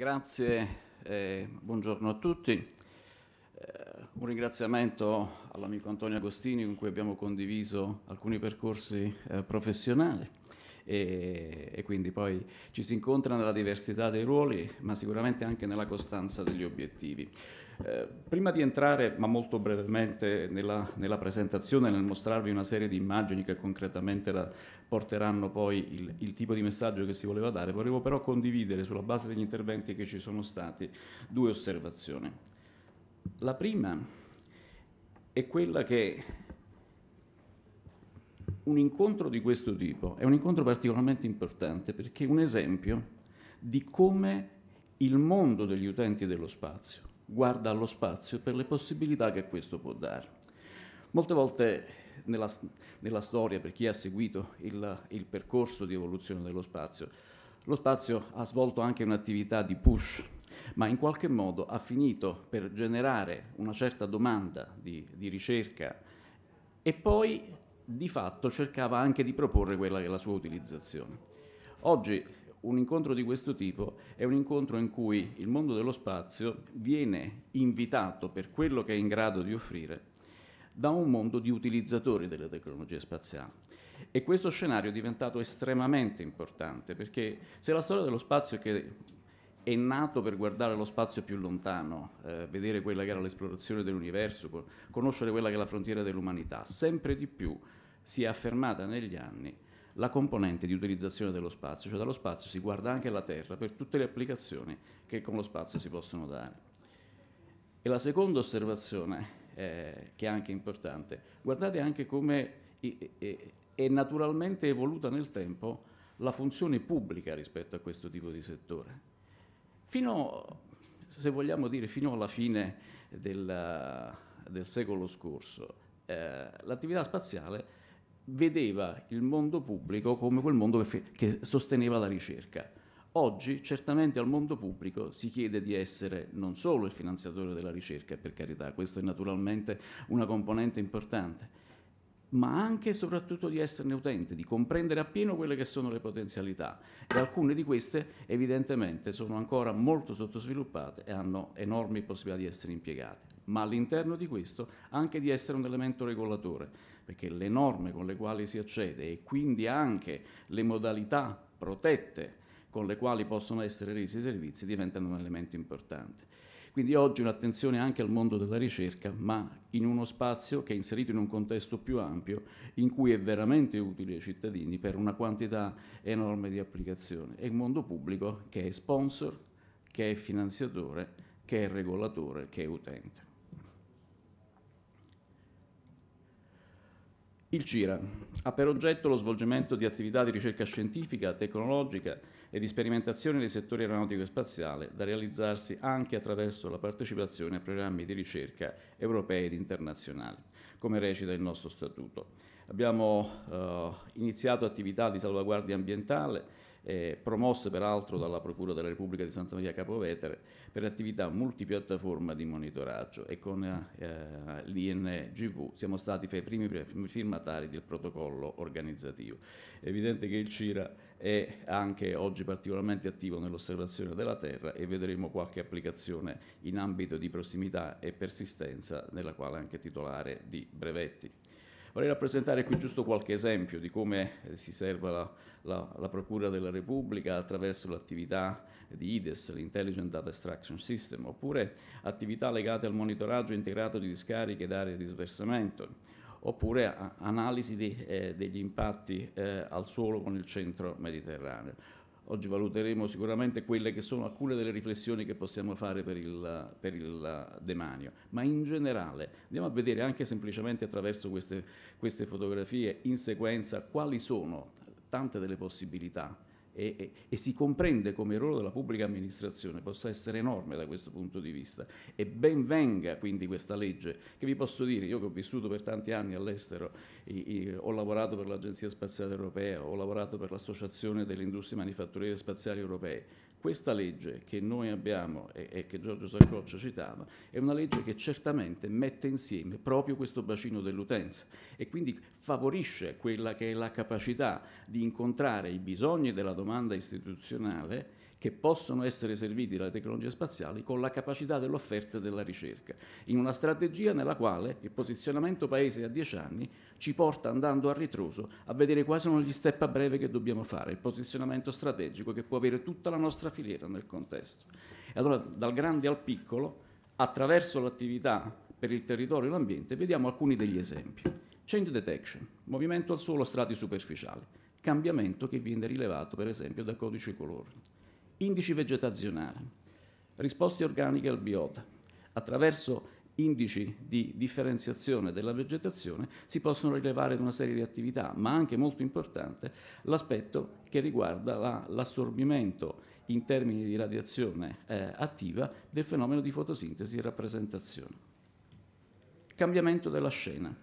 grazie e eh, buongiorno a tutti. Eh, un ringraziamento all'amico Antonio Agostini con cui abbiamo condiviso alcuni percorsi eh, professionali e, e quindi poi ci si incontra nella diversità dei ruoli, ma sicuramente anche nella costanza degli obiettivi. Eh, prima di entrare, ma molto brevemente, nella, nella, presentazione, nel mostrarvi una serie di immagini che concretamente la, porteranno poi il, il, tipo di messaggio che si voleva dare, volevo però condividere, sulla base degli interventi che ci sono stati, due osservazioni. La prima è quella che un incontro di questo tipo è un incontro particolarmente importante perché è un esempio di come il mondo degli utenti dello spazio guarda allo spazio per le possibilità che questo può dare. Molte volte nella, nella storia, per chi ha seguito il, il percorso di evoluzione dello spazio, lo spazio ha svolto anche un'attività di push, ma in qualche modo ha finito per generare una certa domanda di, di ricerca e poi di fatto cercava anche di proporre quella che è la sua utilizzazione. Oggi un incontro di questo tipo è un incontro in cui il mondo dello spazio viene invitato per quello che è in grado di offrire da un mondo di utilizzatori delle tecnologie spaziali. E questo scenario è diventato estremamente importante perché se la storia dello spazio che è nato per guardare lo spazio più lontano, eh, vedere quella che era l'esplorazione dell'universo, conoscere quella che è la frontiera dell'umanità, sempre di più si è affermata negli anni la componente di utilizzazione dello spazio, cioè dallo spazio si guarda anche la Terra per tutte le applicazioni che con lo spazio si possono dare. E la seconda osservazione, eh, che è anche importante, guardate anche come è naturalmente evoluta nel tempo la funzione pubblica rispetto a questo tipo di settore. Fino, se vogliamo dire, fino alla fine della, del secolo scorso, eh, l'attività spaziale vedeva il mondo pubblico come quel mondo che, che sosteneva la ricerca. Oggi certamente al mondo pubblico si chiede di essere non solo il finanziatore della ricerca, per carità, questa è naturalmente una componente importante, ma anche e soprattutto di esserne utente, di comprendere appieno quelle che sono le potenzialità e alcune di queste evidentemente sono ancora molto sottosviluppate e hanno enormi possibilità di essere impiegate ma all'interno di questo anche di essere un elemento regolatore, perché le norme con le quali si accede e quindi anche le modalità protette con le quali possono essere resi i servizi diventano un elemento importante. Quindi oggi un'attenzione anche al mondo della ricerca, ma in uno spazio che è inserito in un contesto più ampio, in cui è veramente utile ai cittadini per una quantità enorme di applicazioni. È un mondo pubblico che è sponsor, che è finanziatore, che è regolatore, che è utente. Il CIRA ha per oggetto lo svolgimento di attività di ricerca scientifica, tecnologica e di sperimentazione nei settori aeronautico e spaziale, da realizzarsi anche attraverso la partecipazione a programmi di ricerca europei ed internazionali, come recita il nostro statuto. Abbiamo eh, iniziato attività di salvaguardia ambientale eh, promosse peraltro dalla Procura della Repubblica di Santa Maria Capovetere per attività multipiattaforma di monitoraggio e con eh, l'INGV siamo stati fra i primi firmatari del protocollo organizzativo. È evidente che il CIRA è anche oggi particolarmente attivo nell'osservazione della Terra e vedremo qualche applicazione in ambito di prossimità e persistenza nella quale è anche titolare di brevetti. Vorrei rappresentare qui giusto qualche esempio di come eh, si serva la, la, la Procura della Repubblica attraverso l'attività di IDES, l'Intelligent Data Extraction System, oppure attività legate al monitoraggio integrato di discariche ed aree di sversamento, oppure analisi di, eh, degli impatti eh, al suolo con il centro mediterraneo Oggi valuteremo sicuramente quelle che sono alcune delle riflessioni che possiamo fare per il, per il demanio, ma in generale andiamo a vedere anche semplicemente attraverso queste, queste fotografie in sequenza quali sono tante delle possibilità e, e, e, si comprende come il ruolo della pubblica amministrazione possa essere enorme da questo punto di vista e ben venga quindi questa legge che vi posso dire, io che ho vissuto per tanti anni all'estero, ho lavorato per l'Agenzia Spaziale Europea, ho lavorato per l'Associazione delle Industrie Manifatturiere Spaziali Europee, questa legge che noi abbiamo e, e che Giorgio Saccoccia citava è una legge che certamente mette insieme proprio questo bacino dell'utenza e quindi favorisce quella che è la capacità di incontrare i bisogni della domanda istituzionale che possono essere serviti dalle tecnologie spaziali con la capacità dell'offerta e della ricerca, in una strategia nella quale il posizionamento paese a 10 anni ci porta andando a ritroso a vedere quali sono gli step a breve che dobbiamo fare, il posizionamento strategico che può avere tutta la nostra filiera nel contesto. E allora dal grande al piccolo, attraverso l'attività per il territorio e l'ambiente, vediamo alcuni degli esempi. Change detection, movimento al suolo strati superficiali, cambiamento che viene rilevato per esempio dal codice colore. Indici vegetazionali, risposte organiche al biota. Attraverso indici di differenziazione della vegetazione si possono rilevare una serie di attività, ma anche molto importante l'aspetto che riguarda la, l'assorbimento in termini di radiazione eh, attiva del fenomeno di fotosintesi e rappresentazione. Cambiamento della scena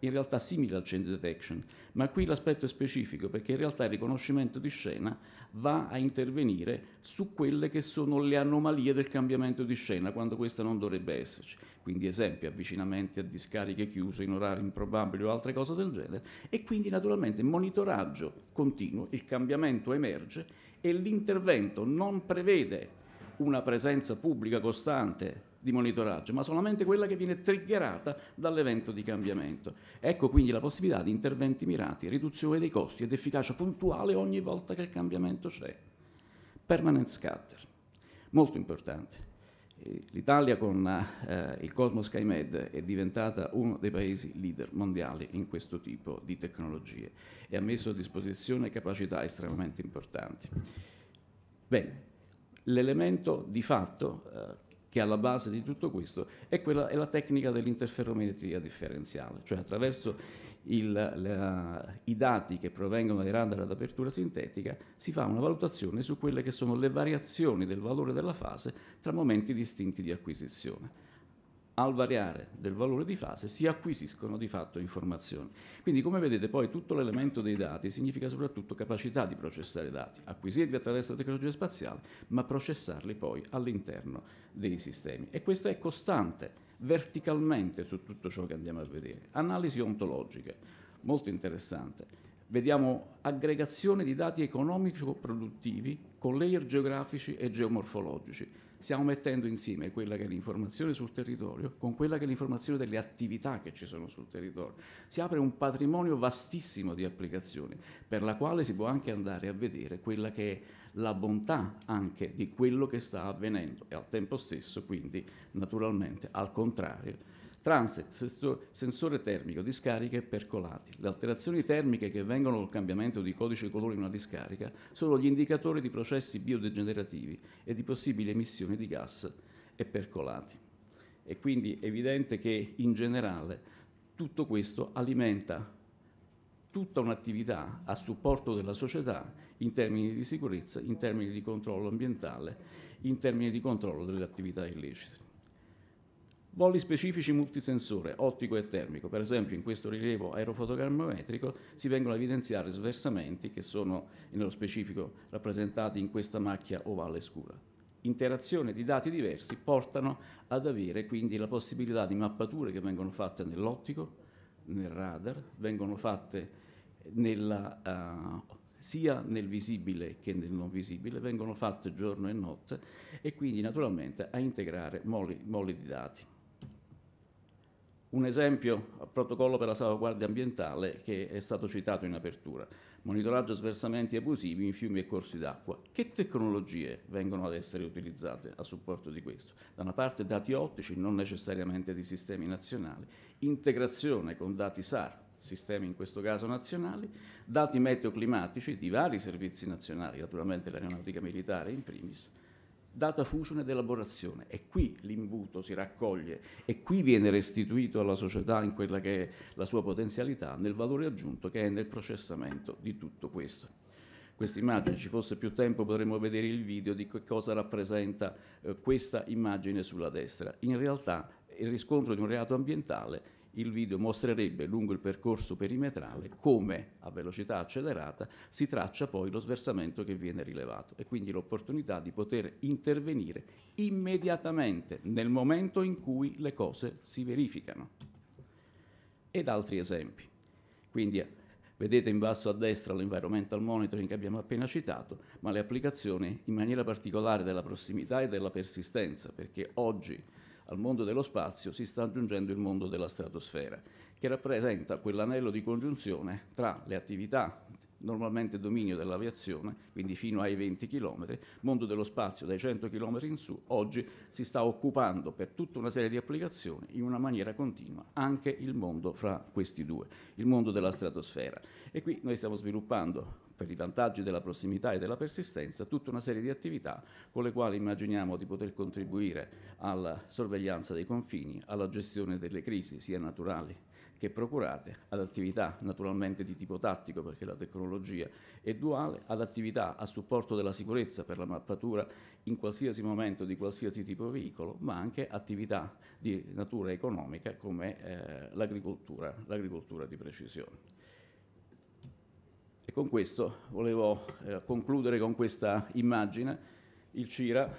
in realtà simile al centro detection, ma qui l'aspetto è specifico perché in realtà il riconoscimento di scena va a intervenire su quelle che sono le anomalie del cambiamento di scena quando questa non dovrebbe esserci, quindi esempi avvicinamenti a discariche chiuse in orari improbabili o altre cose del genere e quindi naturalmente monitoraggio continuo, il cambiamento emerge e l'intervento non prevede una presenza pubblica costante di monitoraggio, ma solamente quella che viene triggerata dall'evento di cambiamento. Ecco quindi la possibilità di interventi mirati, riduzione dei costi ed efficacia puntuale ogni volta che il cambiamento c'è. Permanent scatter, molto importante. Eh, L'Italia con eh, il Cosmo SkyMed è diventata uno dei paesi leader mondiali in questo tipo di tecnologie e ha messo a disposizione capacità estremamente importanti. Bene, L'elemento di fatto eh, che è alla base di tutto questo è, quella, è la tecnica dell'interferometria differenziale, cioè attraverso il, la, i dati che provengono dai radar ad apertura sintetica si fa una valutazione su quelle che sono le variazioni del valore della fase tra momenti distinti di acquisizione al variare del valore di fase si acquisiscono di fatto informazioni. Quindi come vedete poi tutto l'elemento dei dati significa soprattutto capacità di processare dati, acquisirli attraverso la tecnologia spaziale, ma processarli poi all'interno dei sistemi. E questo è costante verticalmente su tutto ciò che andiamo a vedere. Analisi ontologiche, molto interessante. Vediamo aggregazione di dati economico-produttivi con layer geografici e geomorfologici stiamo mettendo insieme quella che è l'informazione sul territorio con quella che è l'informazione delle attività che ci sono sul territorio. Si apre un patrimonio vastissimo di applicazioni per la quale si può anche andare a vedere quella che è la bontà anche di quello che sta avvenendo e al tempo stesso quindi naturalmente al contrario transit, sensore termico, discariche e percolati. Le alterazioni termiche che vengono col cambiamento di codice colore in una discarica sono gli indicatori di processi biodegenerativi e di possibili emissioni di gas e percolati. E quindi è evidente che in generale tutto questo alimenta tutta un'attività a supporto della società in termini di sicurezza, in termini di controllo ambientale, in termini di controllo delle attività illecite. Volli specifici multisensore, ottico e termico. Per esempio in questo rilievo aerofotogrammetrico si vengono a evidenziare sversamenti che sono nello specifico rappresentati in questa macchia ovale scura. Interazione di dati diversi portano ad avere quindi la possibilità di mappature che vengono fatte nell'ottico, nel radar, vengono fatte nella, uh, sia nel visibile che nel non visibile, vengono fatte giorno e notte e quindi naturalmente a integrare moli, moli di dati. Un esempio il protocollo per la salvaguardia ambientale che è stato citato in apertura, monitoraggio sversamenti abusivi in fiumi e corsi d'acqua. Che tecnologie vengono ad essere utilizzate a supporto di questo? Da una parte dati ottici, non necessariamente di sistemi nazionali, integrazione con dati SAR, sistemi in questo caso nazionali, dati meteoclimatici di vari servizi nazionali, naturalmente l'aeronautica militare in primis, data fusion ed elaborazione. E qui l'imbuto si raccoglie e qui viene restituito alla società in quella che è la sua potenzialità, nel valore aggiunto che è nel processamento di tutto questo. Questa immagine, ci fosse più tempo potremmo vedere il video di che cosa rappresenta eh, questa immagine sulla destra. In realtà il riscontro di un reato ambientale il video mostrerebbe lungo il percorso perimetrale come a velocità accelerata si traccia poi lo sversamento che viene rilevato e quindi l'opportunità di poter intervenire immediatamente nel momento in cui le cose si verificano. Ed altri esempi. Quindi Vedete in basso a destra l'environmental monitoring che abbiamo appena citato, ma le applicazioni in maniera particolare della prossimità e della persistenza, perché oggi al mondo dello spazio si sta aggiungendo il mondo della stratosfera, che rappresenta quell'anello di congiunzione tra le attività normalmente dominio dell'aviazione, quindi fino ai 20 km, mondo dello spazio dai 100 km in su, oggi si sta occupando per tutta una serie di applicazioni in una maniera continua anche il mondo fra questi due, il mondo della stratosfera. E qui noi stiamo sviluppando per i vantaggi della prossimità e della persistenza, tutta una serie di attività con le quali immaginiamo di poter contribuire alla sorveglianza dei confini, alla gestione delle crisi, sia naturali che procurate, ad attività naturalmente di tipo tattico perché la tecnologia è duale, ad attività a supporto della sicurezza per la mappatura in qualsiasi momento di qualsiasi tipo di veicolo, ma anche attività di natura economica come eh, l'agricoltura, l'agricoltura di precisione. E con questo volevo eh, concludere con questa immagine, il CIRA,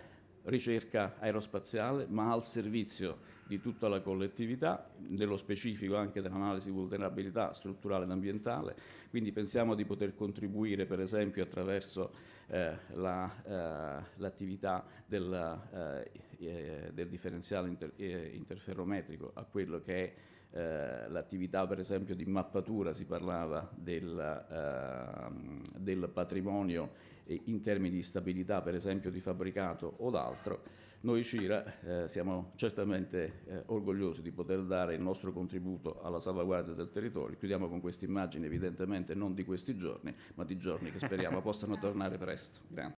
ricerca aerospaziale, ma al servizio di tutta la collettività, nello specifico anche dell'analisi di vulnerabilità strutturale ed ambientale, quindi pensiamo di poter contribuire per esempio attraverso eh, l'attività la, eh, del, eh, eh, del, differenziale inter eh, interferometrico a quello che è eh, l'attività per esempio di mappatura, si parlava del, eh, del patrimonio in termini di stabilità per esempio di fabbricato o d'altro, noi CIRA eh, siamo certamente eh, orgogliosi di poter dare il nostro contributo alla salvaguardia del territorio. Chiudiamo con queste immagini evidentemente non di questi giorni, ma di giorni che speriamo possano tornare presto. Grazie.